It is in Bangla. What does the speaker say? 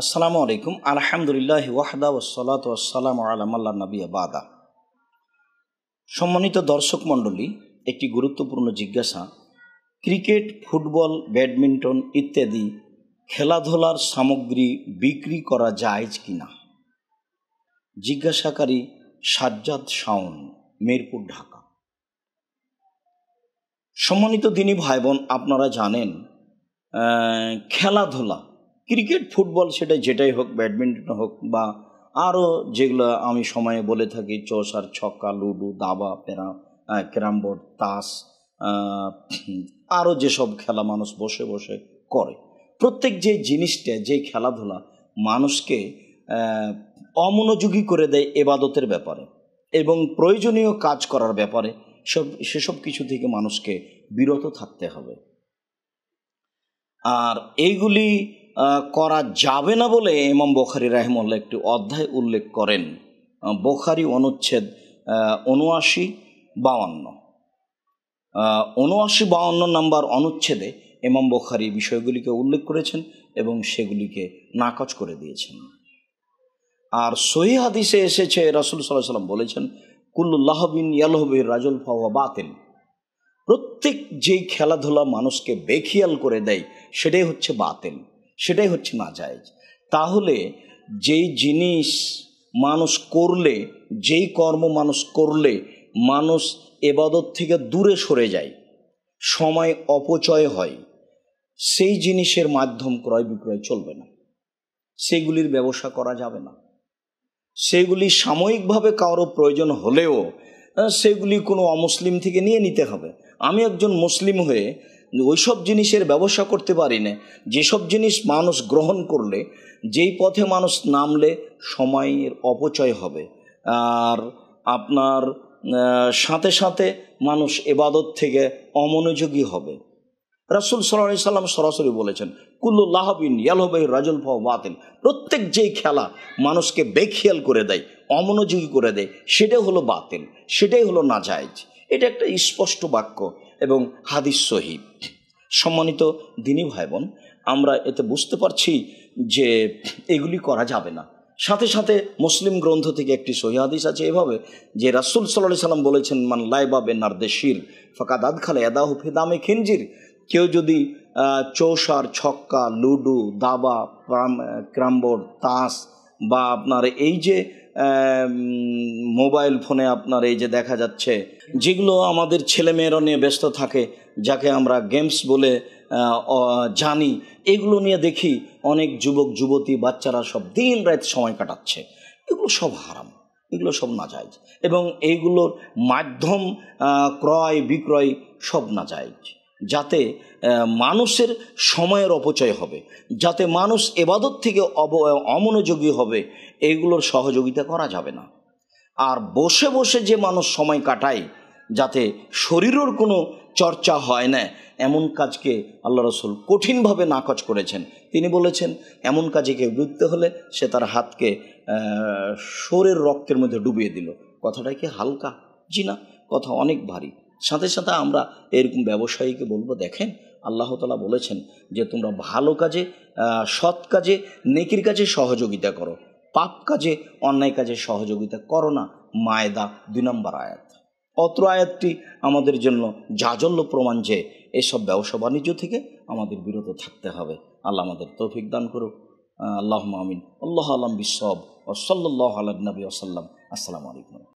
আসসালামু আলাইকুম আলহামদুলিল্লাহ ওয়াহদা ওসলাত ওসালাম আল্লাহ নবী বাদা সম্মানিত দর্শক মণ্ডলী একটি গুরুত্বপূর্ণ জিজ্ঞাসা ক্রিকেট ফুটবল ব্যাডমিন্টন ইত্যাদি খেলাধুলার সামগ্রী বিক্রি করা যায় কিনা জিজ্ঞাসাকারী সাজ্জাদ শাওন মিরপুর ঢাকা সম্মানিত দিনী ভাই বোন আপনারা জানেন খেলাধুলা ক্রিকেট ফুটবল সেটা যেটাই হোক ব্যাডমিন্টন হোক বা আরও যেগুলো আমি সময়ে বলে থাকি চসার ছক্কা লুডু দাবা প্যারা ক্যারাম বোর্ড তাস আরও যেসব খেলা মানুষ বসে বসে করে প্রত্যেক যে জিনিসটা যে খেলাধুলা মানুষকে অমনোযোগী করে দেয় এবাদতের ব্যাপারে এবং প্রয়োজনীয় কাজ করার ব্যাপারে সব সেসব কিছু থেকে মানুষকে বিরত থাকতে হবে আর এইগুলি করা যাবে না বলে ইমাম বখারি রাহেমল্লা একটি অধ্যায় উল্লেখ করেন বখারি অনুচ্ছেদ উনআশি বাউন্ন উনআশি বাউন্ন নম্বর অনুচ্ছেদে ইমাম বখারি বিষয়গুলিকে উল্লেখ করেছেন এবং সেগুলিকে নাকচ করে দিয়েছেন আর সহি হাদিসে এসেছে রাসুল সাল্লাহ সাল্লাম বলেছেন বিন ইয়ালহবির রাজুল ফাওয়া বাতিল প্রত্যেক যেই খেলাধুলা মানুষকে বেখিয়াল করে দেয় সেটাই হচ্ছে বাতিল সেটাই হচ্ছে না যায় তাহলে যেই জিনিস মানুষ করলে যেই কর্ম মানুষ করলে মানুষ এবাদত থেকে দূরে সরে যায় সময় অপচয় হয় সেই জিনিসের মাধ্যম ক্রয় বিক্রয় চলবে না সেগুলির ব্যবসা করা যাবে না সেগুলি সাময়িকভাবে কারো প্রয়োজন হলেও সেগুলি কোনো অমুসলিম থেকে নিয়ে নিতে হবে আমি একজন মুসলিম হয়ে ওইসব জিনিসের ব্যবসা করতে পারি না যেসব জিনিস মানুষ গ্রহণ করলে যেই পথে মানুষ নামলে সময়ের অপচয় হবে আর আপনার সাথে সাথে মানুষ এবাদত থেকে অমনোযোগী হবে রাসুল সাল্লাহ সাল্লাম সরাসরি বলেছেন কুল্লু ইয়ালহবাহ রাজুল ফ বাতিল প্রত্যেক যেই খেলা মানুষকে বেখেয়াল করে দেয় অমনোযোগী করে দেয় সেটাই হলো বাতিল সেটাই হলো নাজায়জ এটা একটা স্পষ্ট বাক্য এবং হাদিস সহি সম্মানিত দিনী ভাই বোন আমরা এতে বুঝতে পারছি যে এগুলি করা যাবে না সাথে সাথে মুসলিম গ্রন্থ থেকে একটি সহিহাদিস আছে এভাবে যে রাসুল সাল্লাহ সাল্লাম বলেছেন মান লাইবা বে নার্দেশির ফাঁকাদাদ খালে হুফে দামে খিনজির কেউ যদি চৌসার ছক্কা লুডু দাবা ক্রাম্বোর্ড তাস বা আপনার এই যে মোবাইল ফোনে আপনার এই যে দেখা যাচ্ছে যেগুলো আমাদের ছেলেমেয়েরা নিয়ে ব্যস্ত থাকে যাকে আমরা গেমস বলে জানি এগুলো নিয়ে দেখি অনেক যুবক যুবতী বাচ্চারা সব দিন রাত সময় কাটাচ্ছে এগুলো সব হারাম এগুলো সব না যায় এবং এইগুলোর মাধ্যম ক্রয় বিক্রয় সব না যায় যাতে মানুষের সময়ের অপচয় হবে যাতে মানুষ এবাদত থেকে অব অমনোযোগী হবে এগুলোর সহযোগিতা করা যাবে না আর বসে বসে যে মানুষ সময় কাটায় যাতে শরীরের কোনো চর্চা হয় না এমন কাজকে আল্লাহ রসুল কঠিনভাবে নাকচ করেছেন তিনি বলেছেন এমন কাজে কেউ ডুবতে হলে সে তার হাতকে শোরের রক্তের মধ্যে ডুবিয়ে দিল কথাটা কি হালকা জি না কথা অনেক ভারী সাথে সাথে আমরা এরকম ব্যবসায়ীকে বলবো দেখেন আল্লাহ তালা বলেছেন যে তোমরা ভালো কাজে সৎ কাজে নেকির কাজে সহযোগিতা করো পাপ কাজে অন্যায় কাজে সহযোগিতা করো না মায়দা দুই নম্বর আয়াত অত্র আয়াতটি আমাদের জন্য জাজল্য প্রমাণ যে এসব ব্যবসা বাণিজ্য থেকে আমাদের বিরত থাকতে হবে আল্লাহ আমাদের তৌফিক দান করুক আল্লাহ আমিন আল্লাহ আলম বিসব ও সাল্লাহ আলম নবী আসাল্লাম আসসালামু আলাইকুম